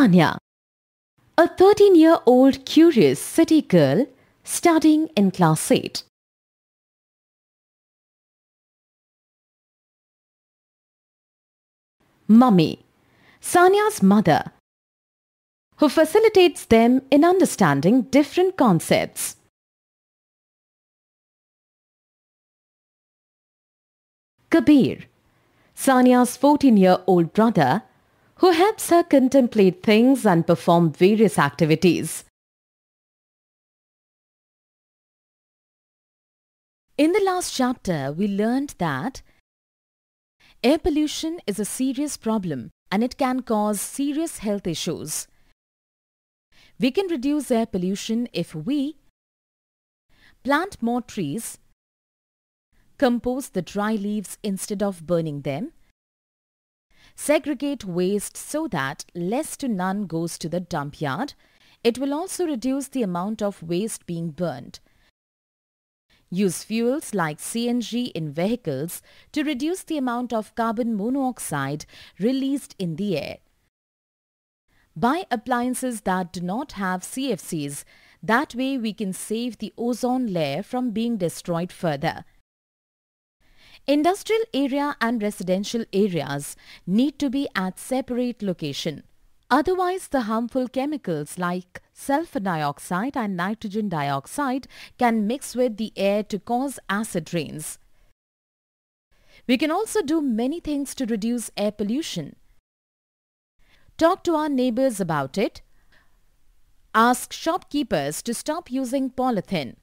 Tanya, a 13 year old curious city girl studying in class 8. Mummy, Sanya's mother, who facilitates them in understanding different concepts. Kabir, Sanya's 14 year old brother who helps her contemplate things and perform various activities. In the last chapter, we learned that air pollution is a serious problem and it can cause serious health issues. We can reduce air pollution if we plant more trees, compose the dry leaves instead of burning them, segregate waste so that less to none goes to the dump yard. It will also reduce the amount of waste being burned. Use fuels like CNG in vehicles to reduce the amount of carbon monoxide released in the air. Buy appliances that do not have CFCs. That way we can save the ozone layer from being destroyed further. Industrial area and residential areas need to be at separate location. Otherwise, the harmful chemicals like sulfur dioxide and nitrogen dioxide can mix with the air to cause acid rains. We can also do many things to reduce air pollution. Talk to our neighbors about it. Ask shopkeepers to stop using polythene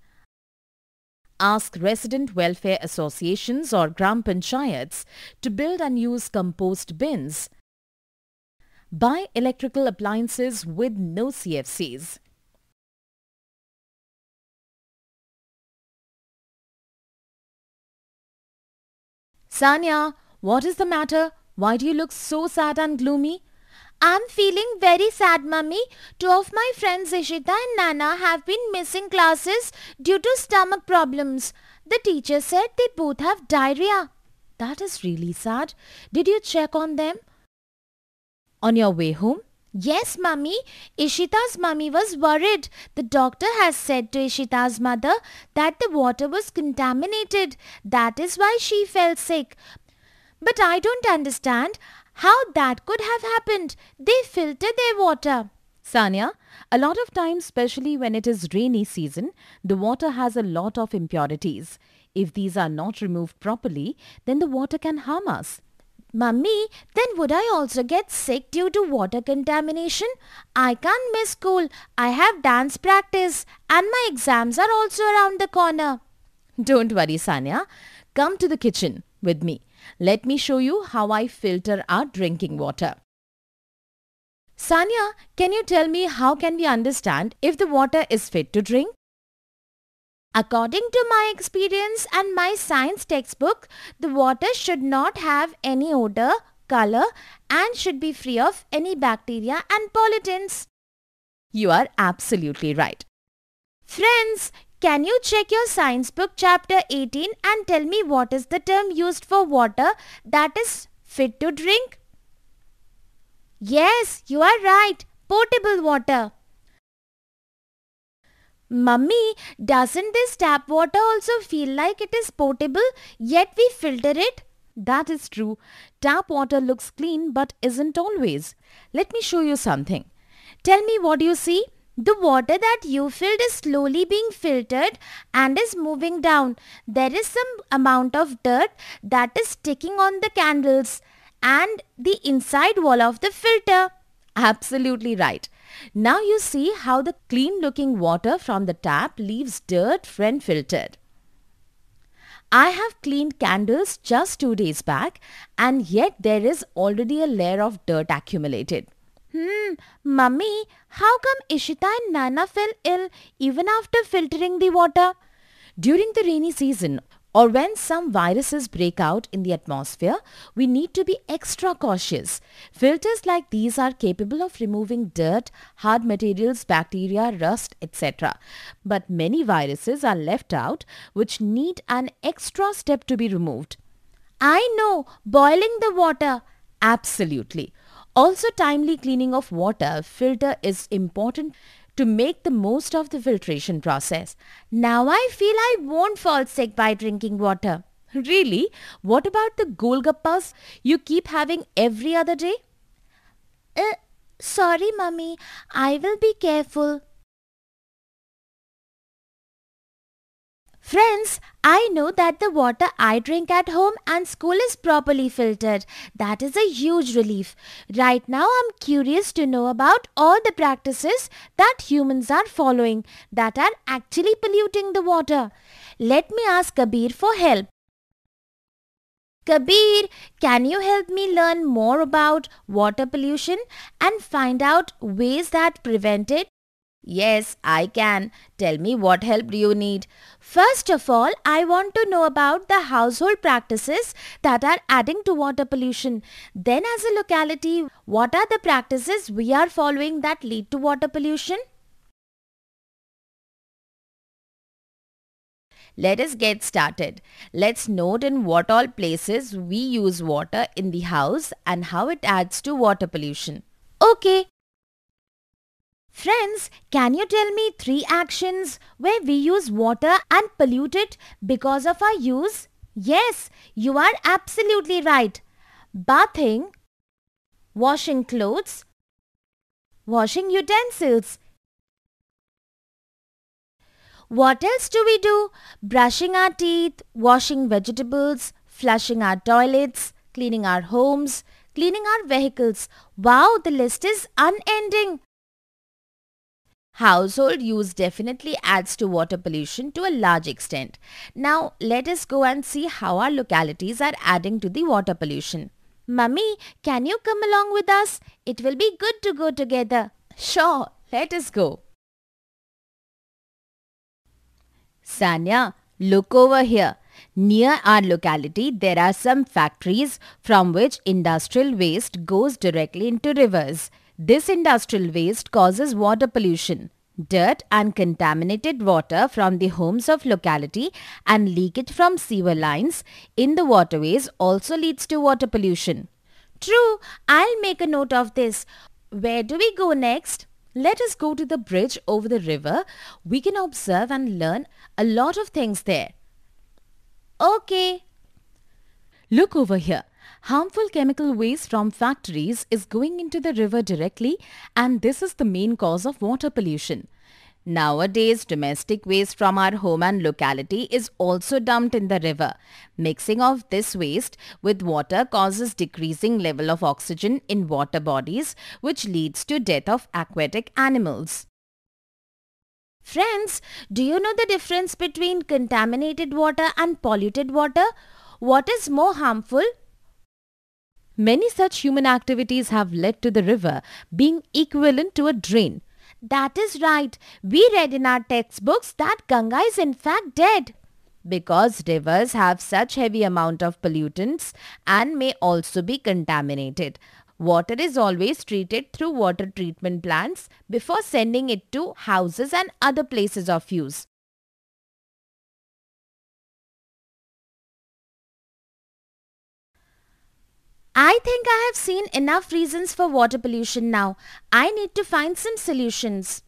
ask resident welfare associations or gram panchayats to build and use compost bins. Buy electrical appliances with no CFCs. Sanya, what is the matter? Why do you look so sad and gloomy? I'm feeling very sad mummy. Two of my friends Ishita and Nana have been missing classes due to stomach problems. The teacher said they both have diarrhea. That is really sad. Did you check on them? On your way home? Yes, mummy. Ishita's mummy was worried. The doctor has said to Ishita's mother that the water was contaminated. That is why she fell sick. But I don't understand. How that could have happened? They filter their water. Sanya, a lot of times, especially when it is rainy season, the water has a lot of impurities. If these are not removed properly, then the water can harm us. Mummy, then would I also get sick due to water contamination? I can't miss school. I have dance practice and my exams are also around the corner. Don't worry, Sanya. Come to the kitchen with me. Let me show you how I filter our drinking water. Sanya, can you tell me how can we understand if the water is fit to drink? According to my experience and my science textbook, the water should not have any odor, color and should be free of any bacteria and pollutants. You are absolutely right. Friends, can you check your science book chapter 18 and tell me what is the term used for water that is fit to drink? Yes, you are right. Potable water. Mummy, doesn't this tap water also feel like it is potable yet we filter it? That is true. Tap water looks clean but isn't always. Let me show you something. Tell me what you see. The water that you filled is slowly being filtered and is moving down. There is some amount of dirt that is sticking on the candles and the inside wall of the filter. Absolutely right. Now you see how the clean looking water from the tap leaves dirt when filtered. I have cleaned candles just two days back and yet there is already a layer of dirt accumulated. Hmm, mummy, how come Ishita and Nana fell ill even after filtering the water? During the rainy season, or when some viruses break out in the atmosphere, we need to be extra cautious. Filters like these are capable of removing dirt, hard materials, bacteria, rust, etc. But many viruses are left out which need an extra step to be removed. I know, boiling the water. Absolutely. Also, timely cleaning of water filter is important to make the most of the filtration process. Now I feel I won't fall sick by drinking water. Really? What about the golgappas you keep having every other day? Uh, sorry, mummy. I will be careful. Friends, I know that the water I drink at home and school is properly filtered. That is a huge relief. Right now I'm curious to know about all the practices that humans are following that are actually polluting the water. Let me ask Kabir for help. Kabir, can you help me learn more about water pollution and find out ways that prevent it? Yes, I can. Tell me what help do you need? First of all, I want to know about the household practices that are adding to water pollution. Then as a locality, what are the practices we are following that lead to water pollution? Let us get started. Let's note in what all places we use water in the house and how it adds to water pollution. Okay, Friends, can you tell me three actions where we use water and pollute it because of our use? Yes, you are absolutely right. Bathing, washing clothes, washing utensils. What else do we do? Brushing our teeth, washing vegetables, flushing our toilets, cleaning our homes, cleaning our vehicles. Wow, the list is unending household use definitely adds to water pollution to a large extent. Now let us go and see how our localities are adding to the water pollution. Mummy, can you come along with us? It will be good to go together. Sure, let us go. Sanya, look over here. Near our locality, there are some factories from which industrial waste goes directly into rivers. This industrial waste causes water pollution. Dirt and contaminated water from the homes of locality and leakage from sewer lines in the waterways also leads to water pollution. True, I'll make a note of this. Where do we go next? Let us go to the bridge over the river. We can observe and learn a lot of things there. Okay. Look over here. Harmful chemical waste from factories is going into the river directly and this is the main cause of water pollution. Nowadays, domestic waste from our home and locality is also dumped in the river. Mixing of this waste with water causes decreasing level of oxygen in water bodies which leads to death of aquatic animals. Friends, do you know the difference between contaminated water and polluted water? What is more harmful Many such human activities have led to the river being equivalent to a drain. That is right. We read in our textbooks that Ganga is in fact dead. Because rivers have such heavy amount of pollutants and may also be contaminated. Water is always treated through water treatment plants before sending it to houses and other places of use. I think I have seen enough reasons for water pollution now. I need to find some solutions.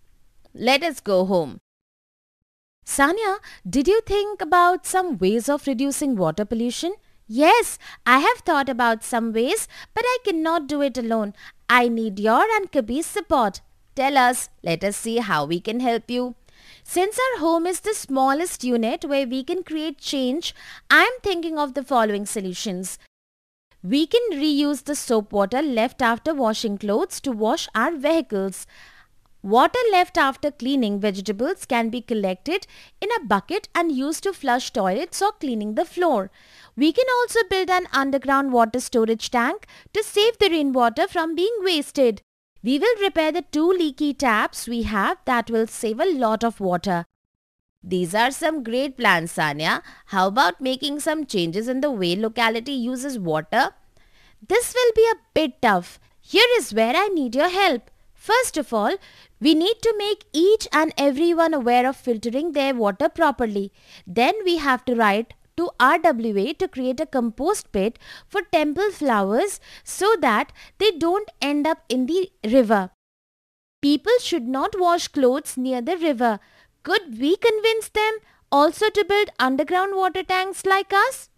Let us go home. Sanya, did you think about some ways of reducing water pollution? Yes, I have thought about some ways, but I cannot do it alone. I need your and Kabir's support. Tell us, let us see how we can help you. Since our home is the smallest unit where we can create change, I am thinking of the following solutions. We can reuse the soap water left after washing clothes to wash our vehicles. Water left after cleaning vegetables can be collected in a bucket and used to flush toilets or cleaning the floor. We can also build an underground water storage tank to save the rainwater from being wasted. We will repair the two leaky taps we have that will save a lot of water. These are some great plans, Sanya. How about making some changes in the way locality uses water? This will be a bit tough. Here is where I need your help. First of all, we need to make each and everyone aware of filtering their water properly. Then we have to write to RWA to create a compost pit for temple flowers so that they don't end up in the river. People should not wash clothes near the river could we convince them also to build underground water tanks like us?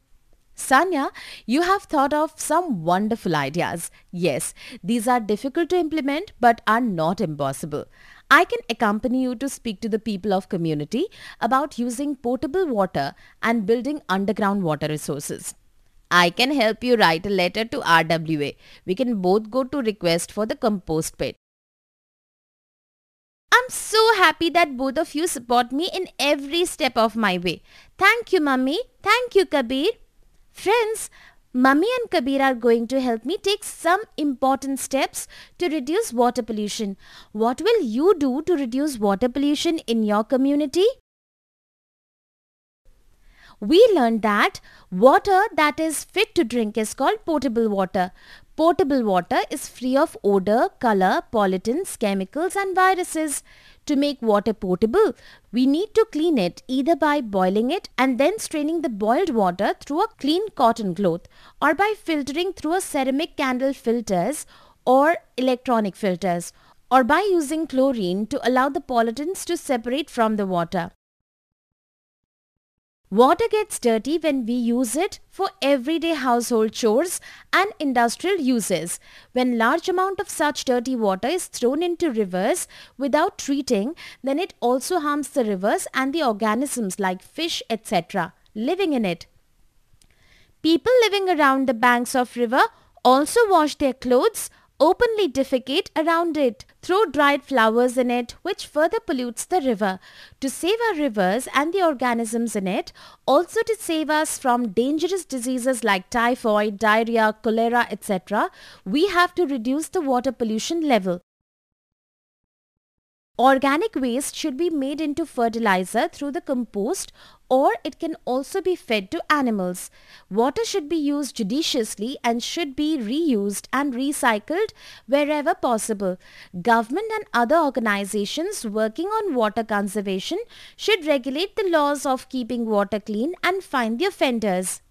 Sanya, you have thought of some wonderful ideas. Yes, these are difficult to implement but are not impossible. I can accompany you to speak to the people of community about using potable water and building underground water resources. I can help you write a letter to RWA. We can both go to request for the compost pit. I'm so happy that both of you support me in every step of my way. Thank you, Mummy. Thank you, Kabir. Friends, Mummy and Kabir are going to help me take some important steps to reduce water pollution. What will you do to reduce water pollution in your community? We learned that water that is fit to drink is called potable water. Potable water is free of odor, color, pollutants, chemicals and viruses. To make water potable, we need to clean it either by boiling it and then straining the boiled water through a clean cotton cloth or by filtering through a ceramic candle filters or electronic filters or by using chlorine to allow the pollutants to separate from the water. Water gets dirty when we use it for everyday household chores and industrial uses. When large amount of such dirty water is thrown into rivers without treating, then it also harms the rivers and the organisms like fish etc. living in it. People living around the banks of river also wash their clothes openly defecate around it, throw dried flowers in it, which further pollutes the river. To save our rivers and the organisms in it, also to save us from dangerous diseases like typhoid, diarrhea, cholera, etc., we have to reduce the water pollution level. Organic waste should be made into fertilizer through the compost or it can also be fed to animals. Water should be used judiciously and should be reused and recycled wherever possible. Government and other organizations working on water conservation should regulate the laws of keeping water clean and find the offenders.